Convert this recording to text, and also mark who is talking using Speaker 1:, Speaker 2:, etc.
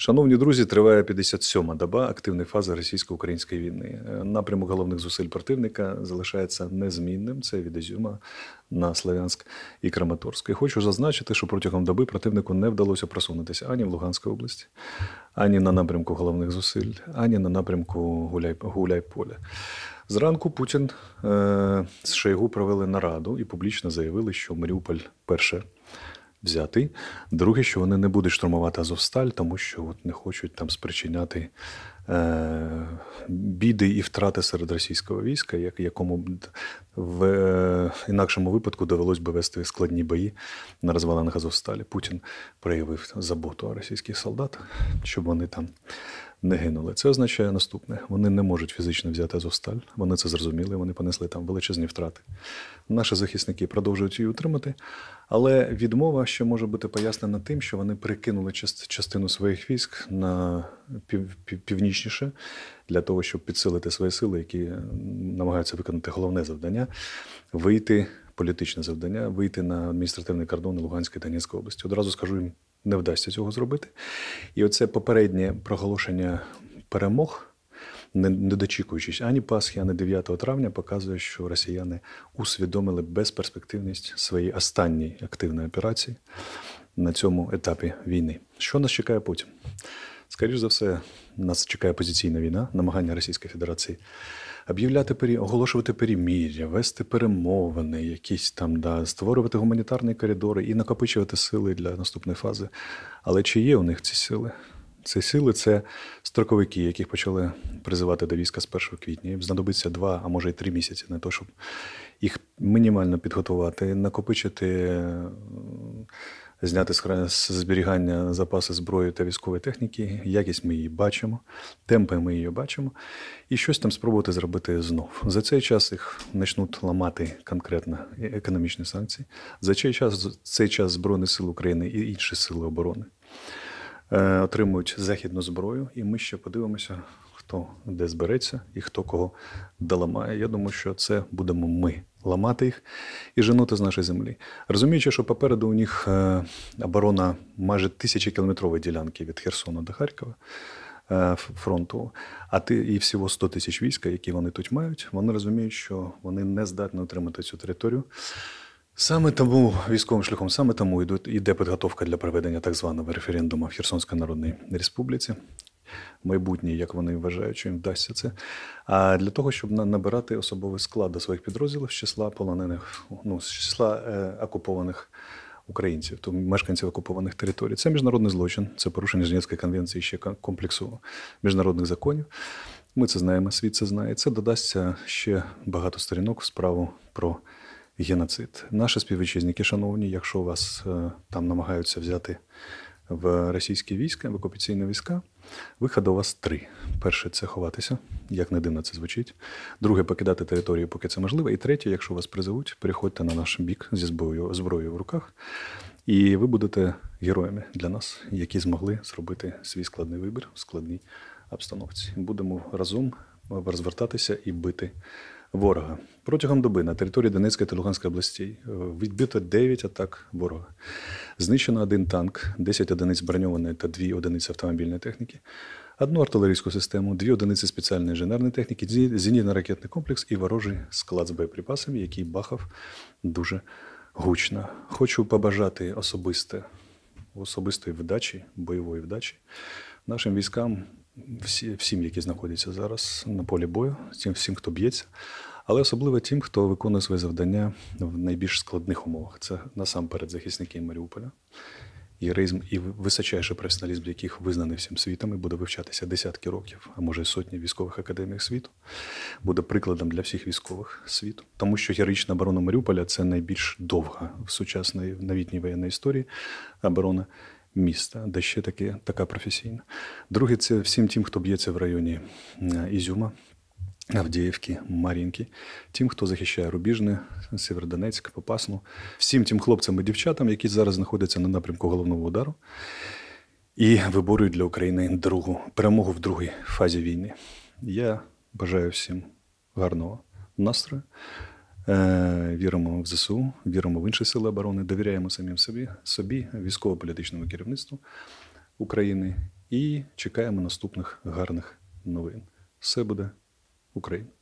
Speaker 1: Шановні друзі, триває 57-ма доба активної фази російсько-української війни. Е, напрямок головних зусиль противника залишається незмінним. Це від Ізюма на Слов'янськ і Краматорськ. І Хочу зазначити, що протягом доби противнику не вдалося просунутися ані в Луганській області, ані на напрямку головних зусиль, ані на напрямку Гуляй Гуляйполя. Зранку Путін е, з Шойгу провели нараду і публічно заявили, що Маріуполь перше взяти. Друге, що вони не будуть штурмувати Азовсталь, тому що от не хочуть там спричиняти е, біди і втрати серед російського війська, як, якому в е, інакшому випадку довелось би вести складні бої на розвалених Азовсталі. Путін проявив заботу російських солдат, щоб вони там не гинули. Це означає наступне: вони не можуть фізично взяти Азовсталь. Вони це зрозуміли, вони понесли там величезні втрати. Наші захисники продовжують її утримати, але відмова, що може бути пояснена тим, що вони перекинули частину своїх військ на пів, північніше для того, щоб підсилити свої сили, які намагаються виконати головне завдання вийти. Політичне завдання вийти на адміністративний кордон Луганської та Донецької області. Одразу скажу їм не вдасться цього зробити. І оце попереднє проголошення перемог. Не дочікуючись ані Пасхи, ані 9 травня, показує, що росіяни усвідомили безперспективність своєї останньої активної операції на цьому етапі війни. Що нас чекає потім? Скоріше за все, нас чекає позиційна війна, намагання Російської Федерації об'являти пері, оголошувати перемір'я, вести перемовини, якісь там да, створювати гуманітарні коридори і накопичувати сили для наступної фази. Але чи є у них ці сили? Ці сили це строковики, яких почали призивати до війська з 1 квітня. Їм знадобиться два, а може й три місяці на те, щоб їх мінімально підготувати, накопичити зняти з зберігання запаси зброї та військової техніки. Якість ми її бачимо, темпи ми її бачимо, і щось там спробувати зробити знов. За цей час їх почнуть ламати конкретно е- економічні санкції. За цей час цей час Збройні сили України і інші сили оборони е, отримують західну зброю, і ми ще подивимося. Хто де збереться і хто кого доламає. Я думаю, що це будемо ми ламати їх і женути з нашої землі. Розуміючи, що попереду у них е, оборона майже тисячі-кілометрової ділянки від Херсона до Харкова. Е, фронту, а ти і всього 100 тисяч війська, які вони тут мають, вони розуміють, що вони не здатні отримати цю територію. Саме тому військовим шляхом, саме тому йде підготовка для проведення так званого референдуму в Херсонській Народній Республіці, майбутнє, як вони вважають, що їм вдасться це. А для того, щоб набирати особовий склад до своїх підрозділів з числа полонених, ну з числа е, окупованих. Українців, то мешканців окупованих територій, це міжнародний злочин, це порушення Женевської конвенції ще комплексу міжнародних законів. Ми це знаємо, світ це знає. Це додасться ще багато сторінок в справу про геноцид. Наші співвітчизники, шановні, якщо вас е, там намагаються взяти в російські війська, в окупаційні війська. Виходу у вас три: перше це ховатися, як не дивно це звучить. Друге покидати територію, поки це можливо. І третє, якщо вас призовуть, переходьте на наш бік зі зброєю зброєю в руках. І ви будете героями для нас, які змогли зробити свій складний вибір в складній обстановці. Будемо разом розвертатися і бити ворога. Протягом доби на території Донецької та Луганської областей е, відбито 9 атак ворога. Знищено один танк, 10 одиниць броньованої та 2 одиниці автомобільної техніки, одну артилерійську систему, 2 одиниці спеціальної інженерної техніки, зенітно-ракетний комплекс і ворожий склад з боєприпасами, який бахав дуже гучно. Хочу побажати особисте особистої вдачі, бойової вдачі нашим військам всі, всім, які знаходяться зараз на полі бою, тим всім, хто б'ється, але особливо тим, хто виконує свої завдання в найбільш складних умовах. Це насамперед захисники Маріуполя. Героїзм і височайший професіоналізм, яких визнаний всім світом, і буде вивчатися десятки років, а може й сотні військових академій світу, буде прикладом для всіх військових світу, тому що героїчна оборона Маріуполя це найбільш довга в сучасної в новітній воєнної історії оборона міста, де ще таки така професійна. Друге, це всім тим, хто б'ється в районі е, Ізюма, Авдіївки, Мар'їнки, тим, хто захищає Рубіжне, Сєвєродонецьк, Попасну, всім тим хлопцям і дівчатам, які зараз знаходяться на напрямку головного удару. І виборюють для України другу перемогу в другій фазі війни. Я бажаю всім гарного настрою. Е, віримо в ЗСУ, віримо в інші сили оборони, довіряємо самим собі, собі військово-політичному керівництву України і чекаємо наступних гарних новин. Все буде Україна!